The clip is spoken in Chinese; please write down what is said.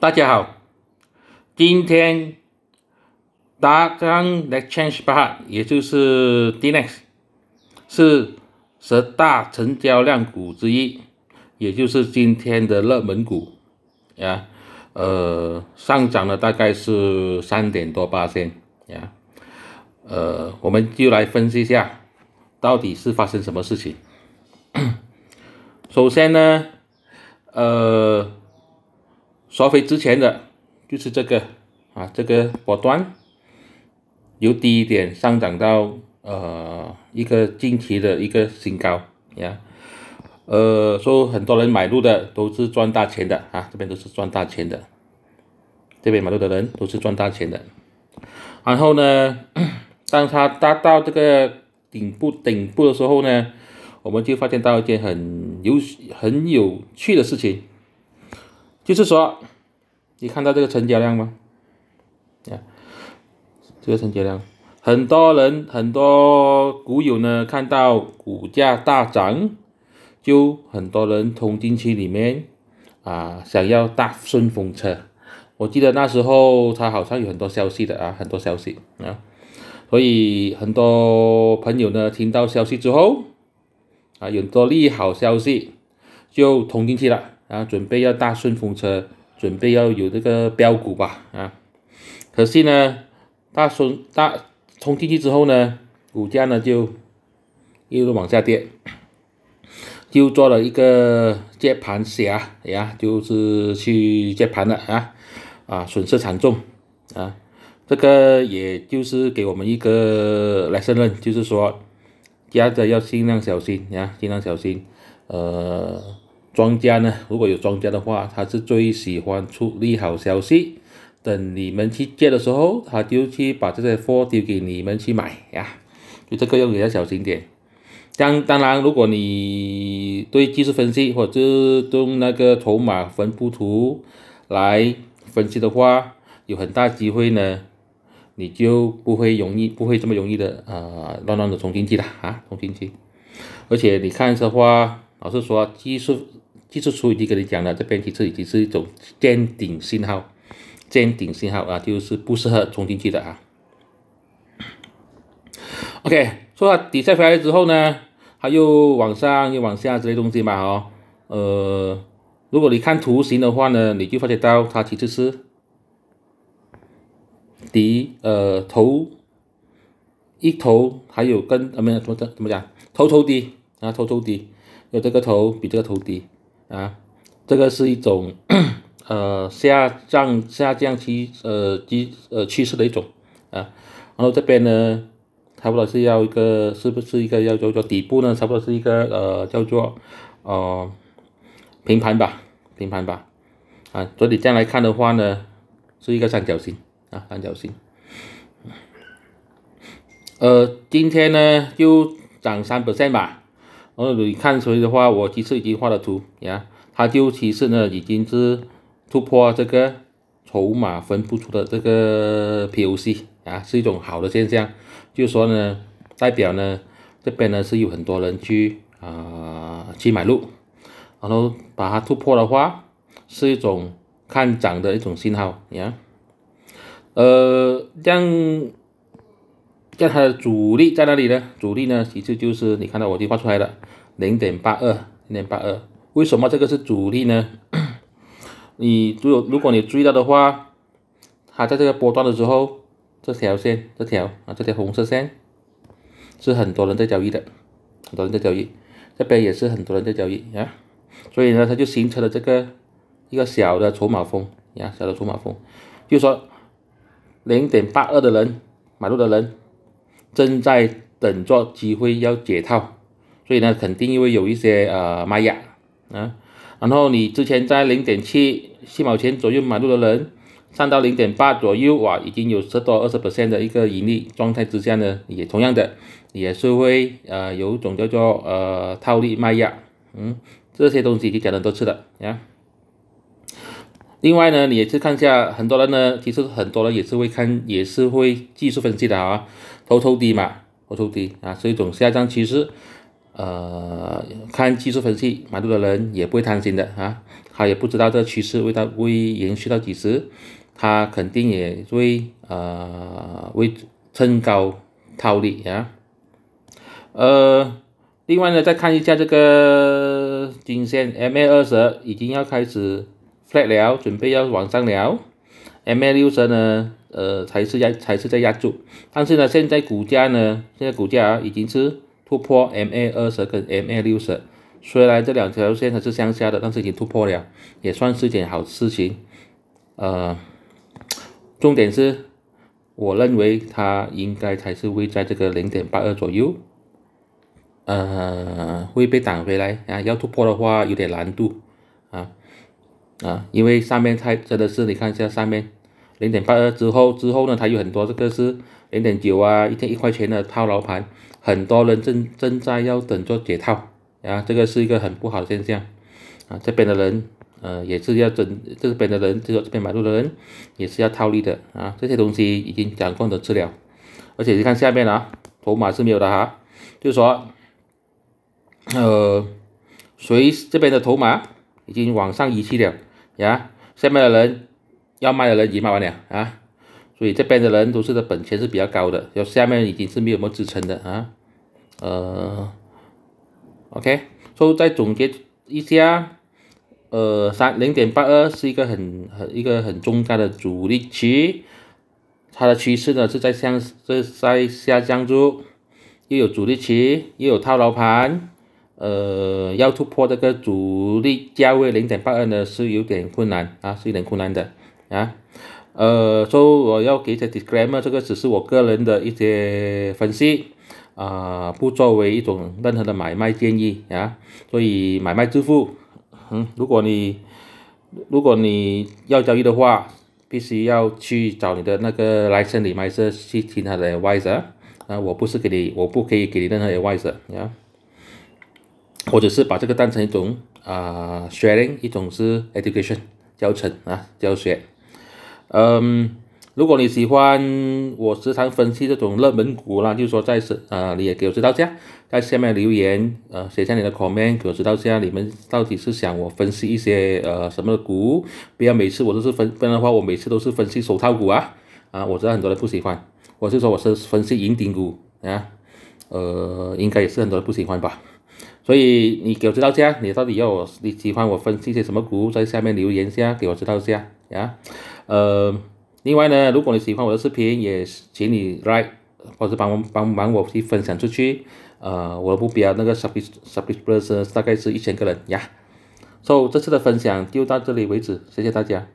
大家好，今天达刚的千十八，也就是 DNext，是十大成交量股之一，也就是今天的热门股啊，呃，上涨了大概是三点多八千啊，呃，我们就来分析一下，到底是发生什么事情。首先呢，呃。刷飞之前的，就是这个啊，这个波段由低点上涨到呃一个近期的一个新高呀，呃，说很多人买入的都是赚大钱的啊，这边都是赚大钱的，这边买入的人都是赚大钱的。然后呢，当他达到这个顶部顶部的时候呢，我们就发现到一件很有很有趣的事情。就是说，你看到这个成交量吗？啊，这个成交量，很多人很多股友呢，看到股价大涨，就很多人冲进去里面啊，想要搭顺风车。我记得那时候他好像有很多消息的啊，很多消息啊，所以很多朋友呢听到消息之后啊，有多利好消息就冲进去了。啊，准备要搭顺风车，准备要有这个标股吧，啊，可惜呢，大顺大冲进去之后呢，股价呢就一路往下跌，就做了一个接盘侠，呀，就是去接盘了啊，啊，损失惨重啊，这个也就是给我们一个来承认，就是说，家家要尽量小心，啊，尽量小心，呃。庄家呢？如果有庄家的话，他是最喜欢出利好消息。等你们去借的时候，他就去把这些货丢给你们去买呀。就这个要你要小心点。当当然，如果你对技术分析或者用那个筹码分布图来分析的话，有很大机会呢，你就不会容易不会这么容易的呃，乱乱的冲进去的啊，冲进去。而且你看的话。老师说，技术技术处已经跟你讲了，这边其实已经是一种见顶信号，见顶信号啊，就是不适合冲进去的啊。OK，说到底下回来之后呢，它又往上又往下之类东西嘛，哦，呃，如果你看图形的话呢，你就发觉到它其实是底呃头一头，还有跟怎么怎么怎么讲，头头低啊，头头低。有这个头比这个头低啊，这个是一种 呃下降下降趋呃趋呃趋势的一种啊，然后这边呢，差不多是要一个是不是一个要叫做底部呢？差不多是一个呃叫做呃平盘吧，平盘吧啊，总体这样来看的话呢，是一个三角形啊三角形，呃，今天呢就涨三百线吧。哦，你看，所以的话，我其实已经画了图，呀，它就其实呢已经是突破这个筹码分布出的这个 P O C 啊，是一种好的现象，就说呢，代表呢这边呢是有很多人去啊去买入，然后把它突破的话，是一种看涨的一种信号，呀，呃，这样。那它的阻力在哪里呢？阻力呢？其实就是你看到我就画出来了，零点八二，零点八二。为什么这个是阻力呢？你有如果你注意到的话，它在这个波段的时候，这条线，这条啊，这条红色线，是很多人在交易的，很多人在交易，这边也是很多人在交易啊。所以呢，它就形成了这个一个小的筹码峰，呀，小的筹码峰，就说零点八二的人买入的人。正在等做机会要解套，所以呢，肯定因为有一些呃卖压啊，然后你之前在零点七七毛钱左右买入的人，上到零点八左右哇，已经有十多二十 percent 的一个盈利状态之下呢，也同样的也是会呃有一种叫做呃套利卖压，嗯，这些东西就讲的多次了呀。另外呢，你也去看一下，很多人呢，其实很多人也是会看，也是会技术分析的啊，偷偷低嘛，偷偷低啊，是一种下降趋势。呃，看技术分析，买入的人也不会贪心的啊，他也不知道这个趋势会到会延续到几时，他肯定也会呃会趁高套利啊。呃，另外呢，再看一下这个均线 MA 二十已经要开始。flat 聊准备要往上聊，MA 六十呢，呃，才是压，才是在压住，但是呢，现在股价呢，现在股价已经是突破 MA 二十跟 MA 六十，虽然这两条线它是向下的，但是已经突破了，也算是件好事情，呃，重点是，我认为它应该才是会在这个零点八二左右，呃，会被挡回来啊，要突破的话有点难度啊。啊，因为上面太真的是，你看一下上面，零点八二之后之后呢，它有很多这个是零点九啊，一天一块钱的套牢盘，很多人正正在要等着解套，啊，这个是一个很不好的现象，啊，这边的人，呃，也是要整这边的人这个这边买入的人也是要套利的啊，这些东西已经掌控的资料，而且你看下面啊，筹码是没有的哈，就是说，呃，随这边的筹码已经往上移去了。呀，下面的人要卖的人已经卖完了啊，所以这边的人都是的本钱是比较高的，要下面已经是没有什么支撑的啊。呃，OK，所以再总结一下，呃，三零点八二是一个很很一个很重大的阻力区，它的趋势呢是在向在在下降中，又有阻力区，又有套牢盘。呃，要突破这个主力价位零点八二呢，是有点困难啊，是有点困难的啊。呃，说我要给些 disclaimer，这个只是我个人的一些分析啊，不作为一种任何的买卖建议啊。所以买卖支付，嗯，如果你如果你要交易的话，必须要去找你的那个 l i c e n s e 里 t 是去听他的 advisor 啊，我不是给你，我不可以给你任何 advisor 啊。或者是把这个当成一种啊，sharing 一种是 education 教程啊，教学。嗯，如果你喜欢我时常分析这种热门股啦，就是、说在是啊，你也给我知道下，在下面留言啊，写下你的 comment，给我知道下你们到底是想我分析一些呃什么股，不要每次我都是分不然的话我每次都是分析手套股啊啊，我知道很多人不喜欢，我是说我是分析银顶股啊，呃，应该也是很多人不喜欢吧。所以你给我知道下，你到底要我你喜欢我分析些什么股，在下面留言下给我知道下呀。呃，另外呢，如果你喜欢我的视频，也请你来，或者帮帮帮我去分享出去。呃，我目标那个 sub subcriber 是大概是一千个人呀。So 这次的分享就到这里为止，谢谢大家。